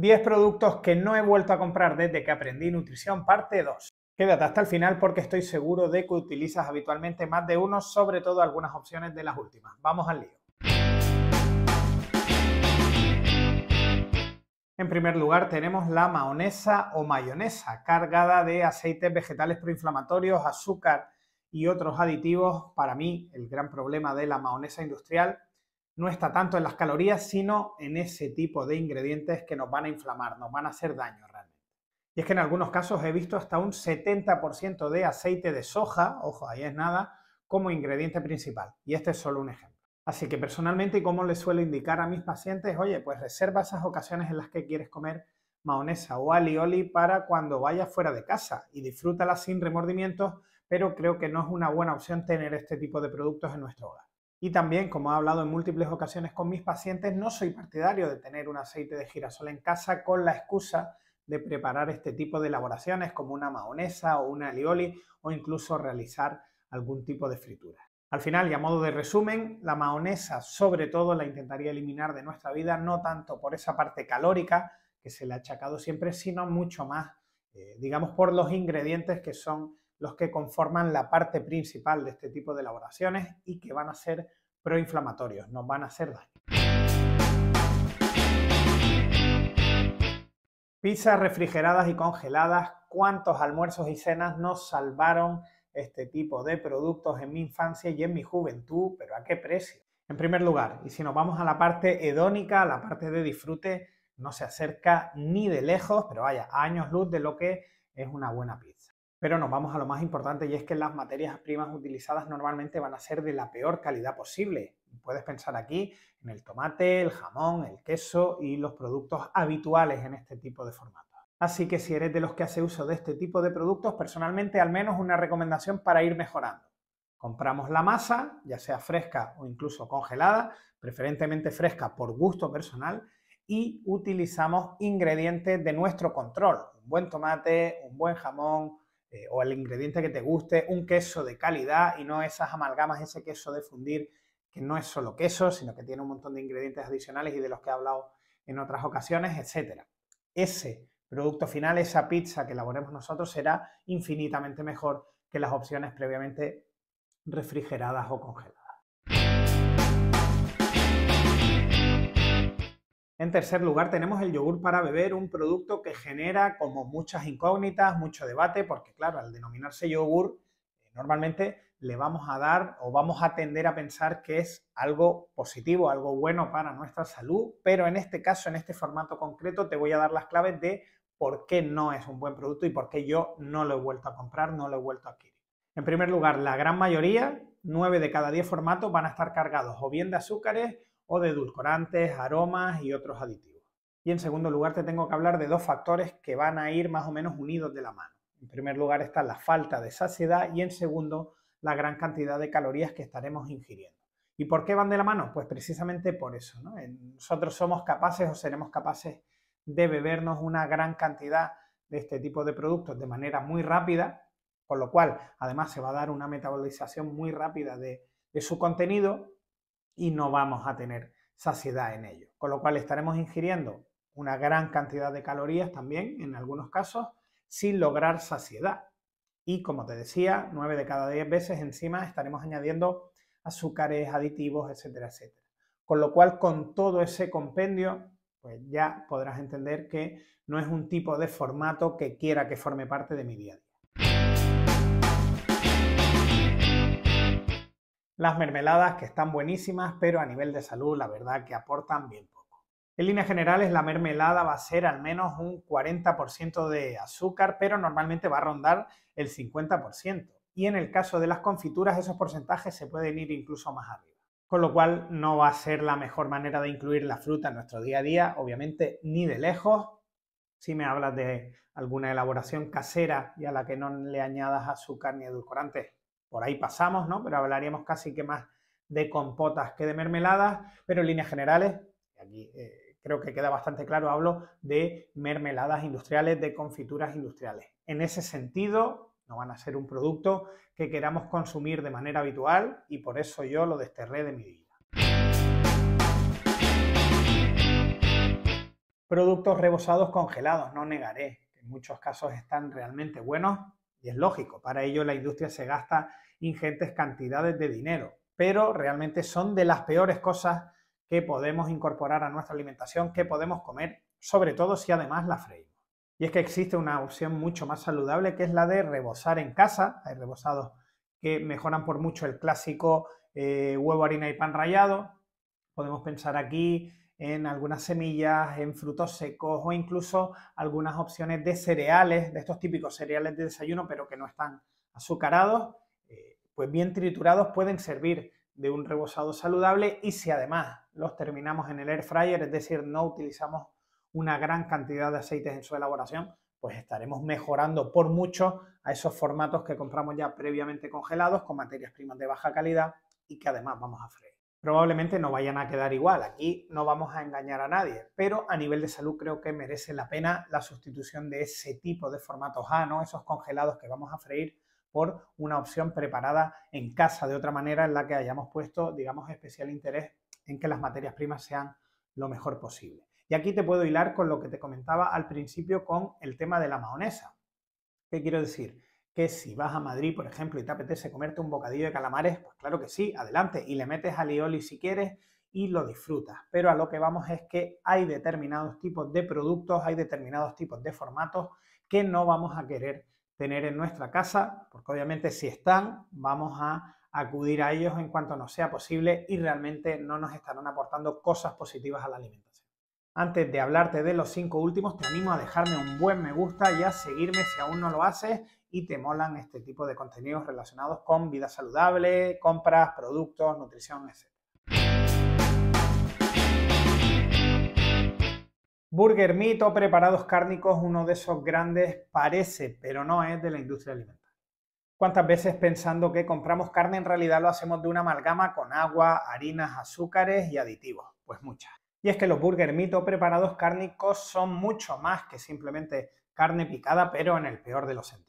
10 productos que no he vuelto a comprar desde que aprendí nutrición, parte 2. Quédate hasta el final porque estoy seguro de que utilizas habitualmente más de uno, sobre todo algunas opciones de las últimas. Vamos al lío. En primer lugar tenemos la maonesa o mayonesa, cargada de aceites vegetales proinflamatorios, azúcar y otros aditivos. Para mí, el gran problema de la maonesa industrial no está tanto en las calorías, sino en ese tipo de ingredientes que nos van a inflamar, nos van a hacer daño realmente. Y es que en algunos casos he visto hasta un 70% de aceite de soja, ojo, ahí es nada, como ingrediente principal. Y este es solo un ejemplo. Así que personalmente, y como les suelo indicar a mis pacientes, oye, pues reserva esas ocasiones en las que quieres comer maonesa o alioli para cuando vayas fuera de casa y disfrútala sin remordimientos, pero creo que no es una buena opción tener este tipo de productos en nuestro hogar. Y también, como he hablado en múltiples ocasiones con mis pacientes, no soy partidario de tener un aceite de girasol en casa con la excusa de preparar este tipo de elaboraciones como una maonesa o una alioli o incluso realizar algún tipo de fritura. Al final, y a modo de resumen, la maonesa sobre todo la intentaría eliminar de nuestra vida, no tanto por esa parte calórica que se le ha achacado siempre, sino mucho más, eh, digamos, por los ingredientes que son los que conforman la parte principal de este tipo de elaboraciones y que van a ser proinflamatorios, nos van a hacer daño. Pizzas refrigeradas y congeladas, cuántos almuerzos y cenas nos salvaron este tipo de productos en mi infancia y en mi juventud, pero a qué precio. En primer lugar, y si nos vamos a la parte hedónica, a la parte de disfrute, no se acerca ni de lejos, pero vaya, a años luz de lo que es una buena pizza. Pero nos vamos a lo más importante y es que las materias primas utilizadas normalmente van a ser de la peor calidad posible. Puedes pensar aquí en el tomate, el jamón, el queso y los productos habituales en este tipo de formato. Así que si eres de los que hace uso de este tipo de productos, personalmente al menos una recomendación para ir mejorando. Compramos la masa, ya sea fresca o incluso congelada, preferentemente fresca por gusto personal, y utilizamos ingredientes de nuestro control. Un buen tomate, un buen jamón, eh, o el ingrediente que te guste, un queso de calidad y no esas amalgamas, ese queso de fundir que no es solo queso, sino que tiene un montón de ingredientes adicionales y de los que he hablado en otras ocasiones, etcétera. Ese producto final, esa pizza que elaboremos nosotros, será infinitamente mejor que las opciones previamente refrigeradas o congeladas. En tercer lugar, tenemos el yogur para beber, un producto que genera como muchas incógnitas, mucho debate, porque claro, al denominarse yogur, eh, normalmente le vamos a dar o vamos a tender a pensar que es algo positivo, algo bueno para nuestra salud, pero en este caso, en este formato concreto, te voy a dar las claves de por qué no es un buen producto y por qué yo no lo he vuelto a comprar, no lo he vuelto a adquirir. En primer lugar, la gran mayoría, 9 de cada 10 formatos, van a estar cargados o bien de azúcares o de edulcorantes, aromas y otros aditivos. Y en segundo lugar te tengo que hablar de dos factores que van a ir más o menos unidos de la mano. En primer lugar está la falta de saciedad y en segundo la gran cantidad de calorías que estaremos ingiriendo. ¿Y por qué van de la mano? Pues precisamente por eso. Nosotros somos capaces o seremos capaces de bebernos una gran cantidad de este tipo de productos de manera muy rápida, con lo cual además se va a dar una metabolización muy rápida de su contenido y no vamos a tener saciedad en ello. Con lo cual estaremos ingiriendo una gran cantidad de calorías también, en algunos casos, sin lograr saciedad. Y como te decía, nueve de cada 10 veces encima estaremos añadiendo azúcares, aditivos, etcétera, etcétera. Con lo cual, con todo ese compendio, pues ya podrás entender que no es un tipo de formato que quiera que forme parte de mi día las mermeladas que están buenísimas, pero a nivel de salud la verdad que aportan bien poco. En líneas generales la mermelada va a ser al menos un 40% de azúcar, pero normalmente va a rondar el 50%. Y en el caso de las confituras esos porcentajes se pueden ir incluso más arriba con lo cual no va a ser la mejor manera de incluir la fruta en nuestro día a día, obviamente ni de lejos. Si me hablas de alguna elaboración casera y a la que no le añadas azúcar ni edulcorantes, por ahí pasamos, ¿no? Pero hablaríamos casi que más de compotas que de mermeladas, pero en líneas generales, aquí eh, creo que queda bastante claro, hablo de mermeladas industriales, de confituras industriales. En ese sentido, no van a ser un producto que queramos consumir de manera habitual y por eso yo lo desterré de mi vida. Productos rebosados congelados, no negaré, que en muchos casos están realmente buenos, y es lógico, para ello la industria se gasta ingentes cantidades de dinero, pero realmente son de las peores cosas que podemos incorporar a nuestra alimentación, que podemos comer, sobre todo si además la freímos. Y es que existe una opción mucho más saludable que es la de rebosar en casa. Hay rebosados que mejoran por mucho el clásico eh, huevo, harina y pan rallado. Podemos pensar aquí en algunas semillas, en frutos secos o incluso algunas opciones de cereales, de estos típicos cereales de desayuno, pero que no están azucarados, eh, pues bien triturados pueden servir de un rebozado saludable y si además los terminamos en el air fryer, es decir, no utilizamos una gran cantidad de aceites en su elaboración, pues estaremos mejorando por mucho a esos formatos que compramos ya previamente congelados con materias primas de baja calidad y que además vamos a freír probablemente no vayan a quedar igual. Aquí no vamos a engañar a nadie, pero a nivel de salud creo que merece la pena la sustitución de ese tipo de formatos A, ah, esos congelados que vamos a freír por una opción preparada en casa de otra manera en la que hayamos puesto, digamos, especial interés en que las materias primas sean lo mejor posible. Y aquí te puedo hilar con lo que te comentaba al principio con el tema de la maonesa, ¿Qué quiero decir? que si vas a Madrid, por ejemplo, y te apetece comerte un bocadillo de calamares, pues claro que sí, adelante, y le metes alioli si quieres y lo disfrutas. Pero a lo que vamos es que hay determinados tipos de productos, hay determinados tipos de formatos que no vamos a querer tener en nuestra casa, porque obviamente si están, vamos a acudir a ellos en cuanto nos sea posible y realmente no nos estarán aportando cosas positivas a la alimentación. Antes de hablarte de los cinco últimos, te animo a dejarme un buen me gusta y a seguirme si aún no lo haces y te molan este tipo de contenidos relacionados con vida saludable, compras, productos, nutrición, etc. Burger meat o preparados cárnicos, uno de esos grandes parece, pero no es de la industria alimentaria. ¿Cuántas veces pensando que compramos carne en realidad lo hacemos de una amalgama con agua, harinas, azúcares y aditivos? Pues muchas. Y es que los burger meat o preparados cárnicos son mucho más que simplemente carne picada, pero en el peor de los sentidos.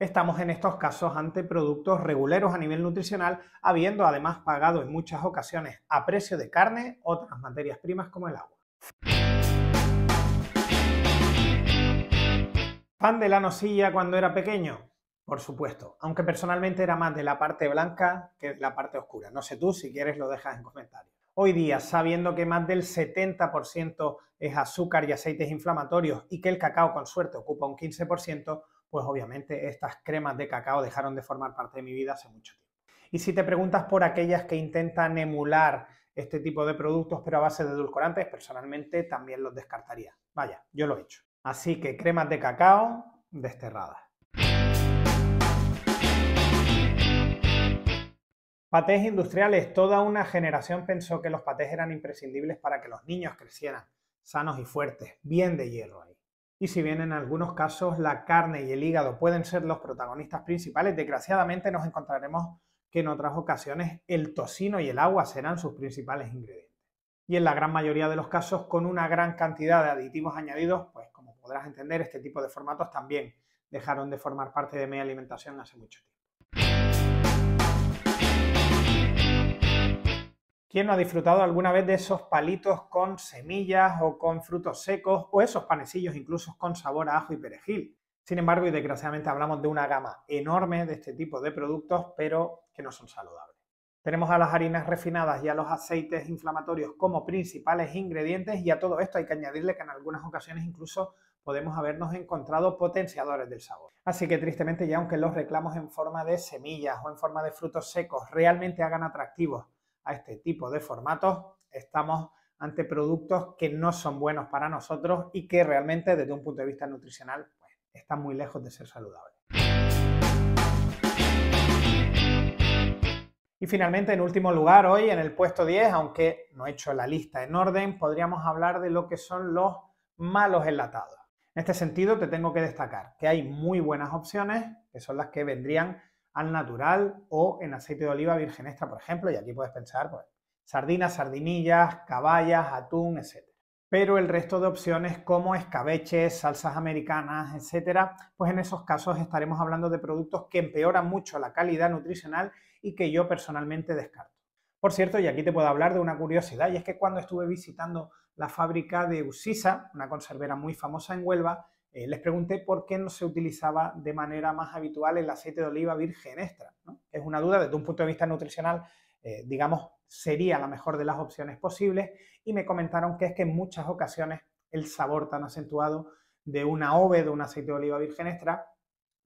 Estamos en estos casos ante productos reguleros a nivel nutricional, habiendo además pagado en muchas ocasiones a precio de carne otras materias primas como el agua. ¿Pan de la nocilla cuando era pequeño? Por supuesto, aunque personalmente era más de la parte blanca que la parte oscura. No sé tú, si quieres lo dejas en comentarios. Hoy día, sabiendo que más del 70% es azúcar y aceites inflamatorios y que el cacao con suerte ocupa un 15%, pues obviamente estas cremas de cacao dejaron de formar parte de mi vida hace mucho tiempo. Y si te preguntas por aquellas que intentan emular este tipo de productos pero a base de edulcorantes, personalmente también los descartaría. Vaya, yo lo he hecho. Así que cremas de cacao desterradas. Patés industriales. Toda una generación pensó que los patés eran imprescindibles para que los niños crecieran sanos y fuertes, bien de hierro ahí. Y si bien en algunos casos la carne y el hígado pueden ser los protagonistas principales, desgraciadamente nos encontraremos que en otras ocasiones el tocino y el agua serán sus principales ingredientes. Y en la gran mayoría de los casos con una gran cantidad de aditivos añadidos, pues como podrás entender, este tipo de formatos también dejaron de formar parte de mi alimentación hace mucho tiempo. ¿Quién no ha disfrutado alguna vez de esos palitos con semillas o con frutos secos o esos panecillos incluso con sabor a ajo y perejil? Sin embargo, y desgraciadamente hablamos de una gama enorme de este tipo de productos, pero que no son saludables. Tenemos a las harinas refinadas y a los aceites inflamatorios como principales ingredientes y a todo esto hay que añadirle que en algunas ocasiones incluso podemos habernos encontrado potenciadores del sabor. Así que tristemente ya aunque los reclamos en forma de semillas o en forma de frutos secos realmente hagan atractivos este tipo de formatos, estamos ante productos que no son buenos para nosotros y que realmente desde un punto de vista nutricional pues, están muy lejos de ser saludables. Y finalmente, en último lugar, hoy en el puesto 10, aunque no he hecho la lista en orden, podríamos hablar de lo que son los malos enlatados. En este sentido, te tengo que destacar que hay muy buenas opciones, que son las que vendrían al natural o en aceite de oliva virgen extra, por ejemplo, y aquí puedes pensar pues, sardinas, sardinillas, caballas, atún, etc. Pero el resto de opciones como escabeches, salsas americanas, etcétera, pues en esos casos estaremos hablando de productos que empeoran mucho la calidad nutricional y que yo personalmente descarto. Por cierto, y aquí te puedo hablar de una curiosidad, y es que cuando estuve visitando la fábrica de Usisa, una conservera muy famosa en Huelva, eh, les pregunté por qué no se utilizaba de manera más habitual el aceite de oliva virgen extra. Es una duda desde un punto de vista nutricional, eh, digamos, sería la mejor de las opciones posibles y me comentaron que es que en muchas ocasiones el sabor tan acentuado de una ove, de un aceite de oliva virgen extra,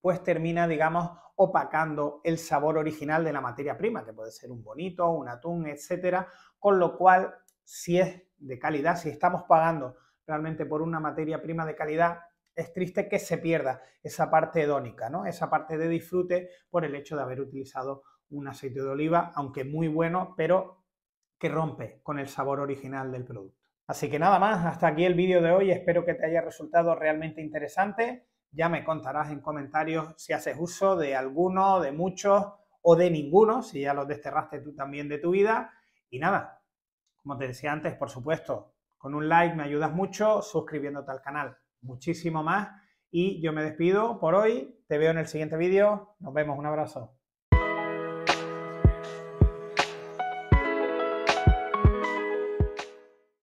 pues termina, digamos, opacando el sabor original de la materia prima, que puede ser un bonito, un atún, etcétera, con lo cual, si es de calidad, si estamos pagando realmente por una materia prima de calidad, es triste que se pierda esa parte hedónica, ¿no? Esa parte de disfrute por el hecho de haber utilizado un aceite de oliva, aunque muy bueno, pero que rompe con el sabor original del producto. Así que nada más, hasta aquí el vídeo de hoy, espero que te haya resultado realmente interesante. Ya me contarás en comentarios si haces uso de alguno, de muchos o de ninguno, si ya los desterraste tú también de tu vida. Y nada, como te decía antes, por supuesto, con un like me ayudas mucho, suscribiéndote al canal muchísimo más. Y yo me despido por hoy. Te veo en el siguiente vídeo. Nos vemos. Un abrazo.